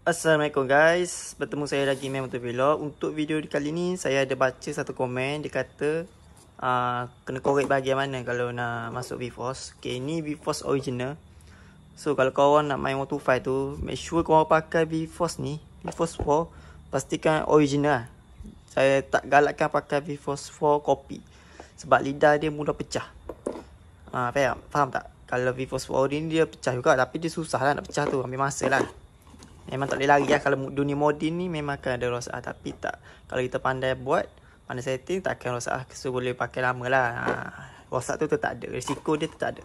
Assalamualaikum guys Bertemu saya lagi Mem untuk vlog Untuk video kali ni Saya ada baca satu komen Dia kata uh, Kena korek bahagian mana Kalau nak masuk V Force. Okay ni Force original So kalau korang nak main Moto5 tu Make sure korang pakai Force ni V Force 4 Pastikan original lah. Saya tak galakkan pakai V Force 4 copy Sebab lidah dia mudah pecah uh, faham? faham tak? Kalau V Force 4 ni dia pecah juga Tapi dia susah lah nak pecah tu Ambil masa lah Memang tak boleh lari lah Kalau dunia modin ni Memang akan ada rosak lah. Tapi tak Kalau kita pandai buat Pandai setting Tak akan rosak lah. So boleh pakai lama lah ha. Rosak tu tetap ada Risiko dia tetap ada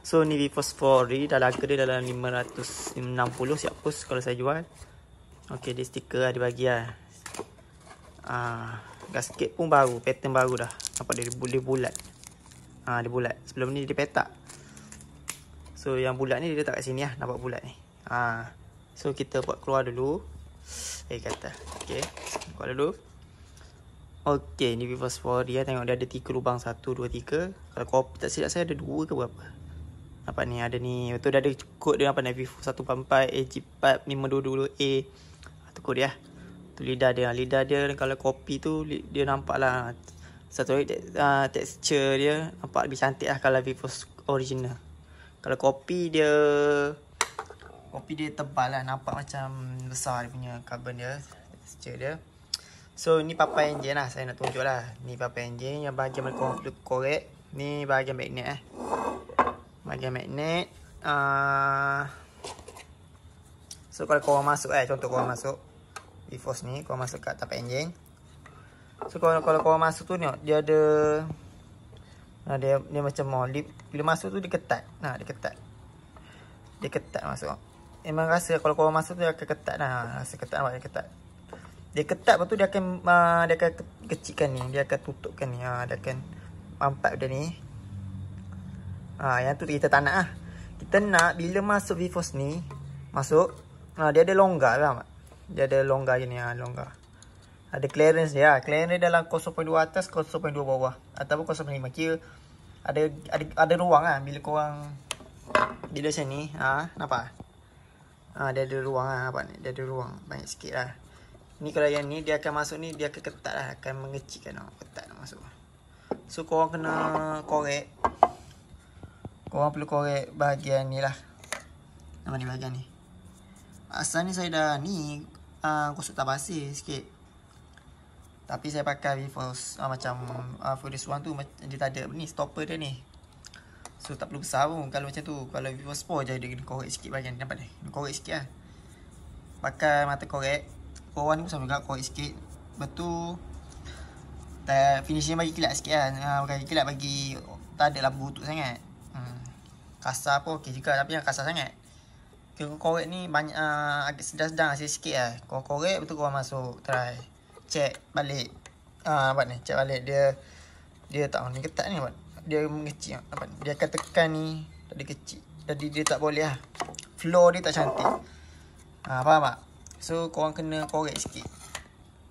So ni Vivos 4 ni Dah harga dia dalam 560 Siap post kalau saya jual Okay dia stiker lah Dia bagi lah ha. Gasket pun baru Pattern baru dah Nampak dia, dia bulat ha, Dia bulat Sebelum ni dia petak So yang bulat ni dia letak kat sini lah Nampak bulat ni Haa So kita buat keluar dulu Eh kata Okay keluar dulu Okay ni before sport dia Tengok dia ada tiga lubang Satu dua tiga Kalau kopi tak silap saya ada dua ke berapa apa ni ada ni Betul dah ada cukup dia apa ni Vivo 144 AG Pipe 522A Tukul dia Tu lidah dia ha, Lidah dia kalau kopi tu Dia nampak lah Satu lagi te- uh, texture dia Nampak lebih cantik lah Kalau Vivo original Kalau kopi dia tapi dia tebal lah nampak macam besar dia punya carbon dia texture dia so ni papa engine lah saya nak tunjuk lah ni papa engine yang bahagian berkongsi korek ni bahagian magnet eh bahagian magnet uh, so kalau korang masuk eh contoh korang masuk v ni korang masuk kat tapak engine so kalau, kalau korang masuk tu ni dia ada Nah dia dia macam molip bila masuk tu dia ketat. Nah dia ketat. Dia ketat masuk memang rasa kalau kau masuk dia akan ketat lah. Rasa ketat nampak dia ketat. Dia ketat lepas tu dia akan uh, dia akan kecikkan ni. Dia akan tutupkan ni. Uh, dia akan mampat benda ni. Uh, yang tu kita tak nak lah. Kita nak bila masuk v ni. Masuk. Uh, dia ada longgar lah. Dia ada longgar je ni. Uh, longgar. Ada clearance dia. Uh. Clearance dalam 0.2 atas, 0.2 bawah. Ataupun 0.5. Kira ada, ada, ada ruang lah. bila korang bila macam ni. Uh, nampak? Ha, dia ada ruang lah nampak ni. Dia ada ruang. Banyak sikit lah. Ni kalau yang ni dia akan masuk ni dia akan ketat lah. Akan mengecikkan tau. Ketat nak masuk. So korang kena korek. Korang perlu korek bahagian ni lah. Nama ni bahagian ni. Asal ni saya dah ni uh, ah, kosok tak basi sikit. Tapi saya pakai V-Force uh, ah, macam uh, ah, Furious 1 tu dia tak ada ni stopper dia ni. So tak perlu besar pun kalau macam tu Kalau Vivo Sport je dia kena korek sikit bahagian Nampak ni? Kena korek sikit lah Pakai mata korek Korang ni pun sama juga korek sikit Betul tu Finishing bagi kilat sikit lah ha, Bagi kilat bagi Tak ada lah butuk sangat hmm. Kasar pun okey juga tapi yang kasar sangat Kira korek ni banyak uh, agak sedang-sedang asyik sikit lah Korek lah. korek betul korang masuk try Check balik Ah, ha, Nampak ni check balik dia Dia tak mana ketat ni nampak dia mengecil apa dia akan tekan ni tadi kecil jadi dia tak boleh lah flow dia tak cantik ha faham tak so korang kena korek sikit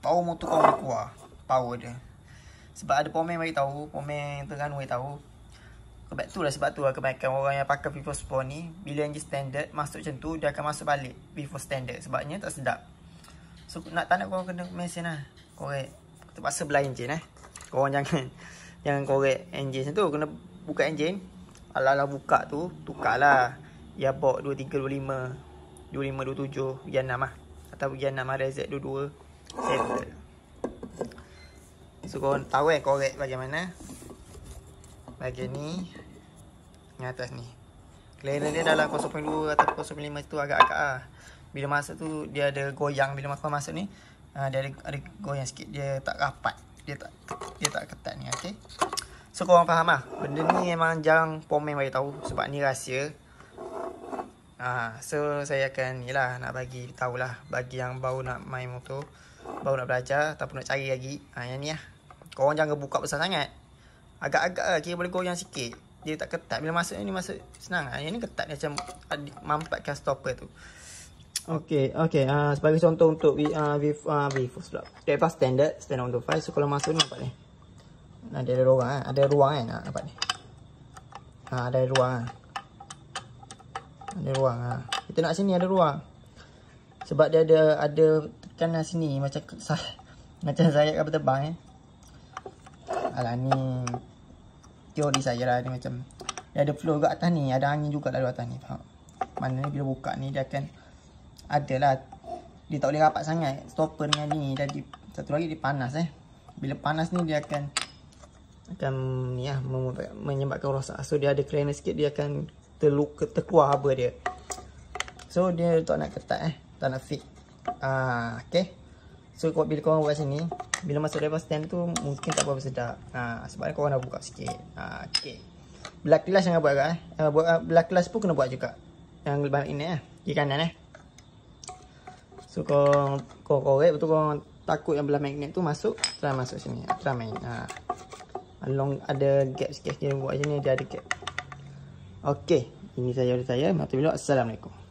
power motor korang boleh kuat, power dia sebab ada pomen bagi tahu pomen terang bagi tahu sebab tu lah sebab tu lah kebaikan orang yang pakai before 4 Sport ni bila engine standard masuk macam tu dia akan masuk balik before standard sebabnya tak sedap so nak tak nak korang kena mesin lah korek terpaksa belah engine eh korang jangan jangan korek engine tu kena buka engine alah-alah buka tu tukar lah. ya bok 2325 25 27 gian 6 ah atau gian 6 RZ 22 settle so kau tahu eh korek bagaimana bagian ni yang atas ni Kelainan dia dalam 0.2 atau 0.5 tu agak-agak lah. Bila masa tu dia ada goyang. Bila masa masuk ni, uh, dia ada, ada goyang sikit. Dia tak rapat dia tak dia tak ketat ni okey so kau faham lah benda ni memang jarang pomen bagi tahu sebab ni rahsia ah so saya akan yalah nak bagi tahulah bagi yang baru nak main motor baru nak belajar ataupun nak cari lagi ah yang ni lah korang jangan buka besar sangat agak-agak lah kira boleh goyang sikit dia tak ketat bila masuk ni masuk senang lah yang ni ketat dia macam ah, mampatkan stopper tu Okay, okay. Uh, ah, sebagai contoh untuk V4 uh, uh, sebab dia apa standard, standard untuk file. So, kalau masuk ni apa ni. Nah, ada ruang kan? Ada ruang eh, kan? apa ni. Ha, ada ruang kan? Ada ruang ha. Kita nak sini ada ruang. Sebab dia ada ada tekanan sini. Macam sah, macam saya kapal terbang kan? Eh? Alah ni teori saya lah. Ni macam dia ada flow kat atas ni. Ada angin juga lah atas ni. Faham? Mana ni bila buka ni dia akan adalah dia tak boleh rapat sangat stopper dengan ni jadi satu lagi dia panas eh bila panas ni dia akan akan ni lah, menyebabkan rosak so dia ada kerana sikit dia akan terluka terkuah apa dia so dia tak nak ketat eh tak nak fit ah, ok so kalau bila kau buat sini bila masuk driver stand tu mungkin tak berapa sedap ah, sebab kau nak buka sikit ah, ok black glass jangan buat agak eh ah, buat, uh, ah, black glass pun kena buat juga yang lebih banyak ini eh di kanan eh So korang, korang korek betul korang takut yang belah magnet tu masuk Try lah masuk sini Try lah main ha. Long ada gap sikit-sikit buat sini Dia ada gap Okay Ini saya dari saya Mata Bilok Assalamualaikum